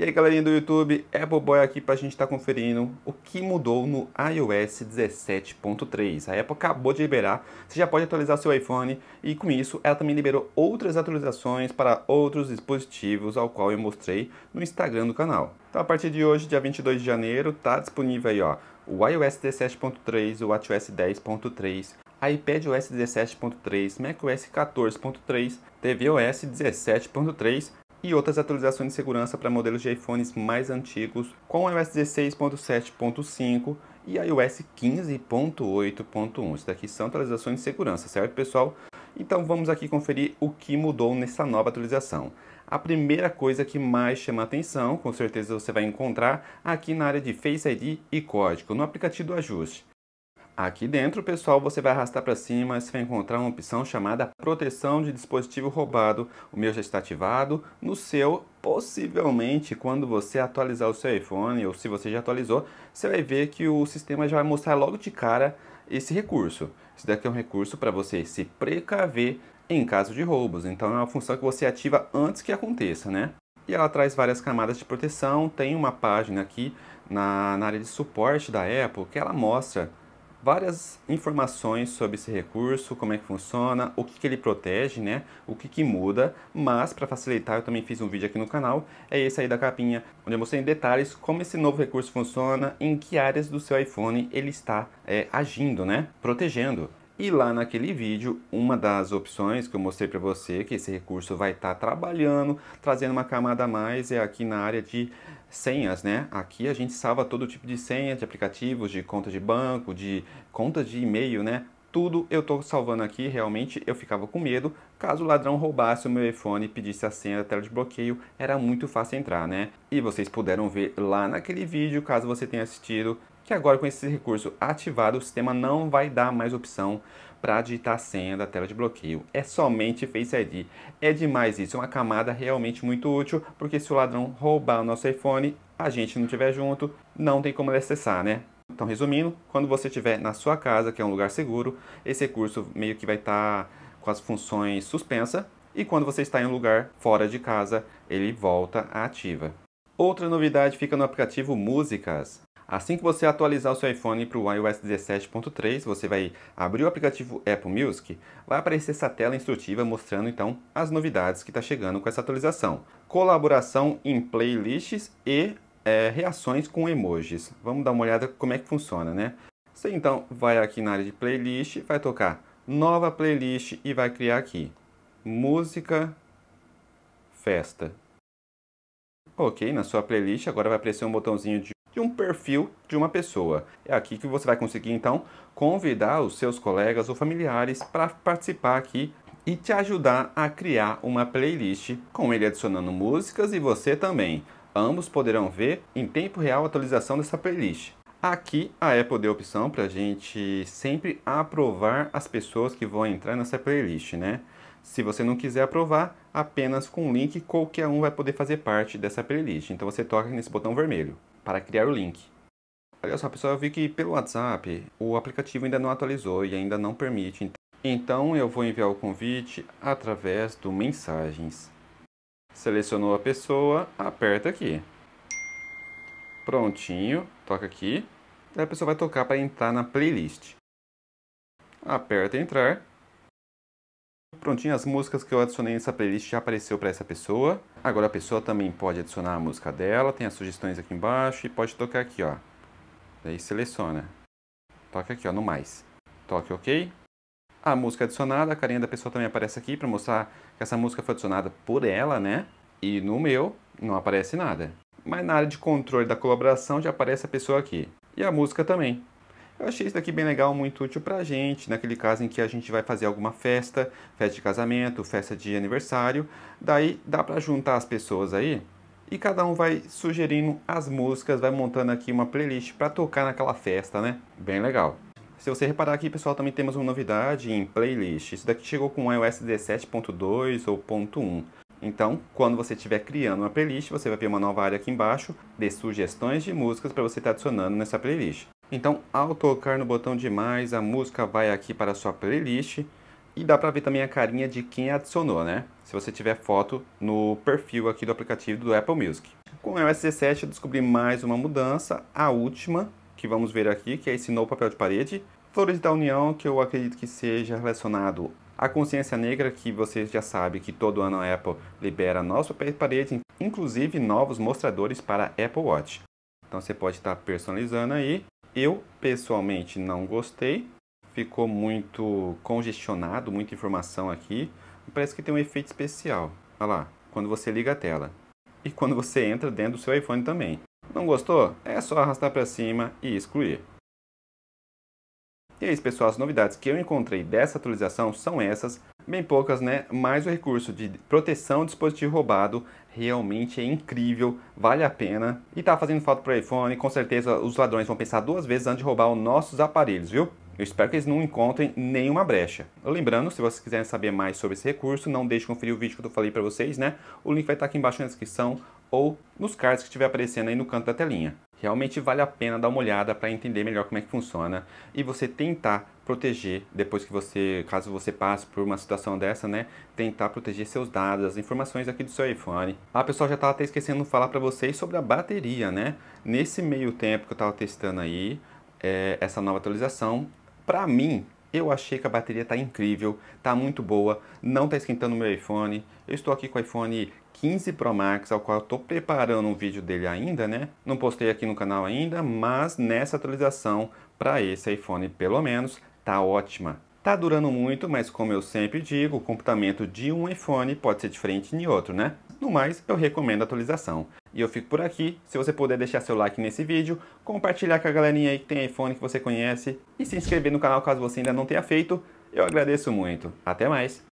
E aí galerinha do YouTube, Apple é Boy aqui para a gente estar tá conferindo o que mudou no iOS 17.3. A Apple acabou de liberar, você já pode atualizar seu iPhone e com isso ela também liberou outras atualizações para outros dispositivos ao qual eu mostrei no Instagram do canal. Então a partir de hoje, dia 22 de janeiro, tá disponível aí ó, o iOS 17.3, o WatchOS 10.3, iPadOS 17.3, macOS 14.3, tvOS 17.3 e outras atualizações de segurança para modelos de iPhones mais antigos, como o iOS 16.7.5 e iOS 15.8.1. Isso daqui são atualizações de segurança, certo, pessoal? Então vamos aqui conferir o que mudou nessa nova atualização. A primeira coisa que mais chama atenção, com certeza você vai encontrar aqui na área de Face ID e código, no aplicativo do ajuste. Aqui dentro, pessoal, você vai arrastar para cima, você vai encontrar uma opção chamada proteção de dispositivo roubado. O meu já está ativado, no seu, possivelmente, quando você atualizar o seu iPhone, ou se você já atualizou, você vai ver que o sistema já vai mostrar logo de cara esse recurso. Isso daqui é um recurso para você se precaver em caso de roubos, então é uma função que você ativa antes que aconteça, né? E ela traz várias camadas de proteção, tem uma página aqui na, na área de suporte da Apple que ela mostra várias informações sobre esse recurso, como é que funciona, o que, que ele protege, né? O que, que muda, mas para facilitar eu também fiz um vídeo aqui no canal, é esse aí da capinha, onde eu mostrei em detalhes como esse novo recurso funciona, em que áreas do seu iPhone ele está é, agindo, né? Protegendo. E lá naquele vídeo, uma das opções que eu mostrei para você, que esse recurso vai estar tá trabalhando, trazendo uma camada a mais, é aqui na área de senhas, né? Aqui a gente salva todo tipo de senha, de aplicativos, de conta de banco, de conta de e-mail, né? Tudo eu estou salvando aqui, realmente eu ficava com medo. Caso o ladrão roubasse o meu iPhone e pedisse a senha da tela de bloqueio, era muito fácil entrar, né? E vocês puderam ver lá naquele vídeo, caso você tenha assistido, que agora com esse recurso ativado, o sistema não vai dar mais opção para digitar a senha da tela de bloqueio. É somente Face ID. É demais isso, é uma camada realmente muito útil, porque se o ladrão roubar o nosso iPhone, a gente não estiver junto, não tem como ele acessar, né? Então, resumindo, quando você estiver na sua casa, que é um lugar seguro, esse recurso meio que vai estar tá com as funções suspensa e quando você está em um lugar fora de casa, ele volta à ativa. Outra novidade fica no aplicativo Músicas. Assim que você atualizar o seu iPhone para o iOS 17.3, você vai abrir o aplicativo Apple Music, vai aparecer essa tela instrutiva mostrando então as novidades que está chegando com essa atualização. Colaboração em playlists e é, reações com emojis. Vamos dar uma olhada como é que funciona, né? Você então vai aqui na área de playlist, vai tocar nova playlist e vai criar aqui música festa. Ok, na sua playlist agora vai aparecer um botãozinho de de um perfil de uma pessoa. É aqui que você vai conseguir então convidar os seus colegas ou familiares para participar aqui e te ajudar a criar uma playlist com ele adicionando músicas e você também. Ambos poderão ver em tempo real a atualização dessa playlist. Aqui a Apple deu opção para a gente sempre aprovar as pessoas que vão entrar nessa playlist, né? Se você não quiser aprovar, apenas com o link qualquer um vai poder fazer parte dessa playlist. Então você toca nesse botão vermelho para criar o link. Olha só, pessoal, eu vi que pelo WhatsApp o aplicativo ainda não atualizou e ainda não permite. Então eu vou enviar o convite através do Mensagens. Selecionou a pessoa, aperta aqui. Prontinho, toca aqui. Daí a pessoa vai tocar para entrar na playlist. Aperta entrar prontinho, as músicas que eu adicionei nessa playlist já apareceu para essa pessoa. Agora a pessoa também pode adicionar a música dela, tem as sugestões aqui embaixo e pode tocar aqui, ó. Daí seleciona. Toca aqui, ó, no mais. Toque OK. A música adicionada, a carinha da pessoa também aparece aqui para mostrar que essa música foi adicionada por ela, né? E no meu não aparece nada. Mas na área de controle da colaboração já aparece a pessoa aqui. E a música também. Eu achei isso daqui bem legal, muito útil para a gente, naquele caso em que a gente vai fazer alguma festa, festa de casamento, festa de aniversário, daí dá para juntar as pessoas aí e cada um vai sugerindo as músicas, vai montando aqui uma playlist para tocar naquela festa, né? Bem legal. Se você reparar aqui, pessoal, também temos uma novidade em playlist. Isso daqui chegou com iOS 17.2 ou .1. Então, quando você estiver criando uma playlist, você vai ver uma nova área aqui embaixo de sugestões de músicas para você estar tá adicionando nessa playlist. Então, ao tocar no botão de mais, a música vai aqui para a sua playlist e dá para ver também a carinha de quem adicionou, né? Se você tiver foto no perfil aqui do aplicativo do Apple Music. Com o iOS 17 eu descobri mais uma mudança, a última que vamos ver aqui, que é esse novo papel de parede, Flores da União, que eu acredito que seja relacionado à consciência negra, que vocês já sabem que todo ano a Apple libera nosso papel de parede, inclusive novos mostradores para Apple Watch. Então você pode estar personalizando aí eu pessoalmente não gostei, ficou muito congestionado, muita informação aqui. Parece que tem um efeito especial. Olha lá, quando você liga a tela e quando você entra dentro do seu iPhone também. Não gostou? É só arrastar para cima e excluir. E é isso pessoal, as novidades que eu encontrei dessa atualização são essas bem poucas, né? Mas o recurso de proteção dispositivo roubado realmente é incrível, vale a pena e tá fazendo falta para iPhone. Com certeza os ladrões vão pensar duas vezes antes de roubar os nossos aparelhos, viu? Eu espero que eles não encontrem nenhuma brecha. Lembrando, se vocês quiserem saber mais sobre esse recurso, não deixe de conferir o vídeo que eu falei para vocês, né? O link vai estar tá aqui embaixo na descrição ou nos cards que estiver aparecendo aí no canto da telinha realmente vale a pena dar uma olhada para entender melhor como é que funciona e você tentar proteger depois que você, caso você passe por uma situação dessa, né, tentar proteger seus dados, as informações aqui do seu iPhone. Ah, pessoal, já estava até esquecendo de falar para vocês sobre a bateria, né? Nesse meio tempo que eu estava testando aí é, essa nova atualização, para mim eu achei que a bateria está incrível, está muito boa, não está esquentando o meu iPhone. Eu estou aqui com o iPhone 15 Pro Max, ao qual eu estou preparando um vídeo dele ainda, né? Não postei aqui no canal ainda, mas nessa atualização para esse iPhone, pelo menos, tá ótima. Tá durando muito, mas como eu sempre digo, o comportamento de um iPhone pode ser diferente de outro, né? No mais, eu recomendo a atualização. E eu fico por aqui. Se você puder deixar seu like nesse vídeo, compartilhar com a galerinha aí que tem iPhone que você conhece e se inscrever no canal caso você ainda não tenha feito, eu agradeço muito. Até mais!